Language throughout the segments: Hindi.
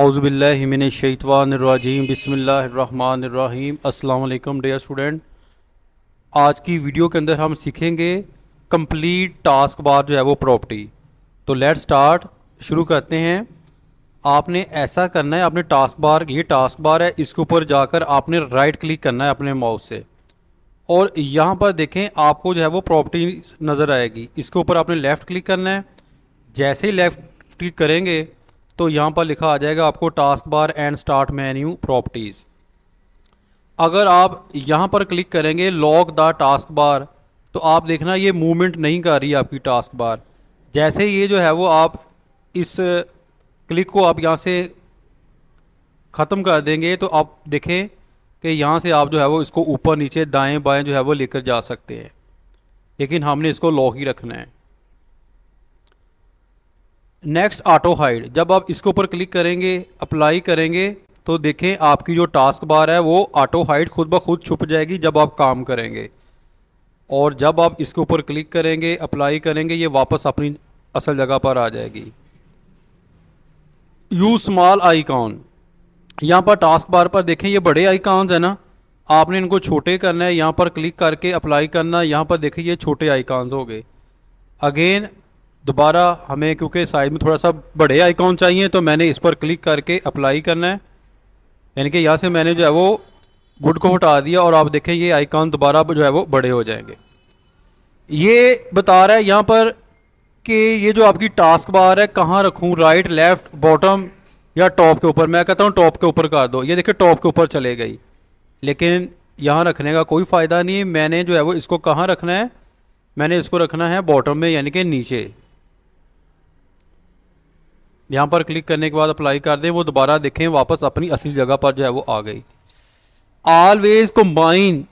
अज़बिल्लिमिनशवानरजीम बसमीम अल्लाम डे स्टूडेंट आज की वीडियो के अंदर हम सीखेंगे कंप्लीट टास्क बार जो है वो प्रॉपर्टी तो लेट स्टार्ट शुरू करते हैं आपने ऐसा करना है आपने टास्क बार ये टास्क बार है इसके ऊपर जाकर आपने राइट क्लिक करना है अपने माउस से और यहाँ पर देखें आपको जो है वो प्रॉपर्टी नज़र आएगी इसके ऊपर आपने लेफ़्ट क्लिक करना है जैसे ही लेफ़्ट क्लिक करेंगे तो यहाँ पर लिखा आ जाएगा आपको taskbar and start menu properties अगर आप यहाँ पर क्लिक करेंगे लॉक द टास्क बार तो आप देखना ये मूवमेंट नहीं कर रही आपकी टास्क बार जैसे ये जो है वो आप इस क्लिक को आप यहाँ से ख़त्म कर देंगे तो आप देखें कि यहाँ से आप जो है वो इसको ऊपर नीचे दाएं बाएं जो है वो लेकर जा सकते हैं लेकिन हमने इसको लॉक ही रखना है नेक्स्ट ऑटो हाइड जब आप इसके ऊपर क्लिक करेंगे अप्लाई करेंगे तो देखें आपकी जो टास्क बार है वो ऑटो हाइड खुद ब खुद छुप जाएगी जब आप काम करेंगे और जब आप इसके ऊपर क्लिक करेंगे अप्लाई करेंगे ये वापस अपनी असल जगह पर आ जाएगी यू स्मॉल आईकॉन यहाँ पर टास्क बार पर देखें ये बड़े आईकॉन्स हैं ना आपने इनको छोटे करना है यहाँ पर क्लिक करके अप्लाई करना यहाँ पर देखें ये छोटे आईकॉन्स हो गए अगेन दोबारा हमें क्योंकि साइज में थोड़ा सा बड़े आइकॉन चाहिए तो मैंने इस पर क्लिक करके अप्लाई करना है यानी कि यहाँ से मैंने जो है वो गुड को हटा दिया और आप देखें ये आइकॉन दोबारा जो है वो बड़े हो जाएंगे ये बता रहा है यहाँ पर कि ये जो आपकी टास्क बार है कहाँ रखूँ राइट लेफ़्ट बॉटम या टॉप के ऊपर मैं कहता हूँ टॉप के ऊपर कर दो ये देखिए टॉप के ऊपर चले गई लेकिन यहाँ रखने का कोई फ़ायदा नहीं मैंने जो है वो इसको कहाँ रखना है मैंने इसको रखना है बॉटम में यानी कि नीचे यहाँ पर क्लिक करने के बाद अप्लाई कर दें वो दोबारा देखें वापस अपनी असली जगह पर जो है वो आ गई always combine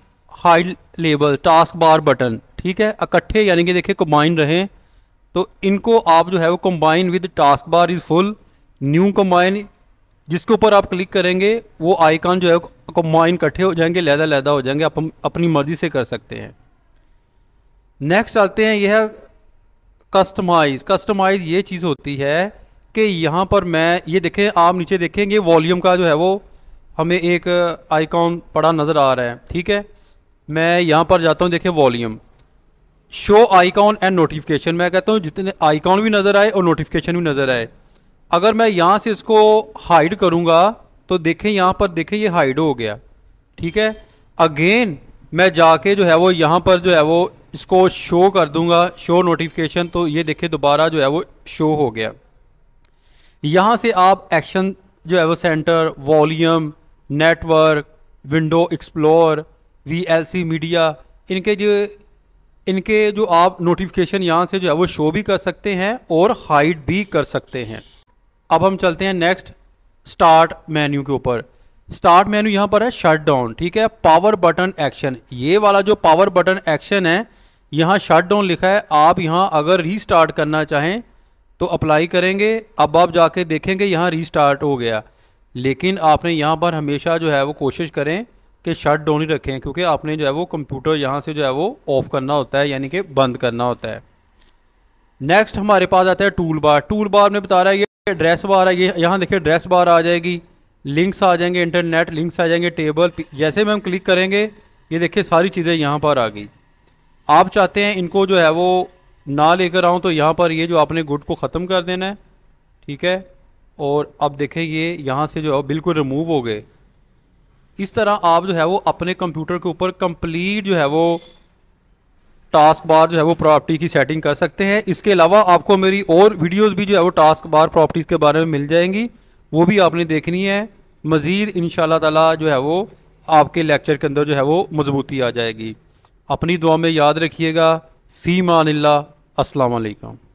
hide label taskbar button ठीक है इकट्ठे यानी कि देखें कम्बाइन रहें तो इनको आप जो है वो combine with taskbar is full new combine जिसके ऊपर आप क्लिक करेंगे वो आइकॉन जो है कम्बाइन इकट्ठे हो जाएंगे लहदा लहदा हो जाएंगे आप अपनी मर्ज़ी से कर सकते हैं नेक्स्ट आते हैं यह कस्टमाइज़ कस्टमाइज़ ये चीज़ होती है कि यहाँ पर मैं ये देखें आप नीचे देखेंगे वॉल्यूम का जो है वो हमें एक आइकॉन पड़ा नज़र आ रहा है ठीक है मैं यहाँ पर जाता हूँ देखें volume show icon and notification मैं कहता हूँ जितने आइकॉन भी नज़र आए और नोटिफिकेशन भी नज़र आए अगर मैं यहाँ से इसको हाइड करूँगा तो देखें यहाँ पर देखें ये हाइड हो गया ठीक है अगेन मैं जाके जो है वो यहाँ पर जो है वो इसको शो कर दूंगा शो नोटिफिकेशन तो ये देखें दोबारा जो है वो शो हो गया यहाँ से आप एक्शन जो है वो centre volume network window explore VLC media इनके जो इनके जो आप नोटिफिकेशन यहाँ से जो है वो शो भी कर सकते हैं और हाइड भी कर सकते हैं अब हम चलते हैं नेक्स्ट स्टार्ट मेन्यू के ऊपर स्टार्ट मेन्यू यहाँ पर है शट डाउन ठीक है पावर बटन एक्शन ये वाला जो पावर बटन एक्शन है यहाँ शट डाउन लिखा है आप यहाँ अगर रीस्टार्ट करना चाहें तो अप्लाई करेंगे अब आप जाके देखेंगे यहाँ रीस्टार्ट हो गया लेकिन आपने यहाँ पर हमेशा जो है वो कोशिश करें कि शट डाउन ही रखें क्योंकि आपने जो है वो कंप्यूटर यहाँ से जो है वो ऑफ़ करना होता है यानी कि बंद करना होता है नेक्स्ट हमारे पास आता है टूल बार टूल बार में बता रहा है ये ड्रेस बार है ये यहाँ देखिए ड्रेस बार आ जाएगी लिंक्स आ जाएंगे इंटरनेट लिंक्स आ जाएंगे टेबल जैसे में हम क्लिक करेंगे ये देखिए सारी चीज़ें यहाँ पर आ गई आप चाहते हैं इनको जो है वो ना लेकर आऊँ तो यहाँ पर ये जो आपने गुड को ख़त्म कर देना है ठीक है और अब देखें ये यहाँ से जो है बिल्कुल रिमूव हो गए इस तरह आप जो है वो अपने कंप्यूटर के ऊपर कंप्लीट जो है वो टास्क बार जो है वो प्रॉपर्टी की सेटिंग कर सकते हैं इसके अलावा आपको मेरी और वीडियोस भी जो है वो टास्क बार प्रॉपर्टीज़ के बारे में मिल जाएंगी वो भी आपने देखनी है मज़ीद इन ताला जो है वो आपके लेक्चर के अंदर जो है वो मजबूती आ जाएगी अपनी दुआ में याद रखिएगा फ़ी ला असलकम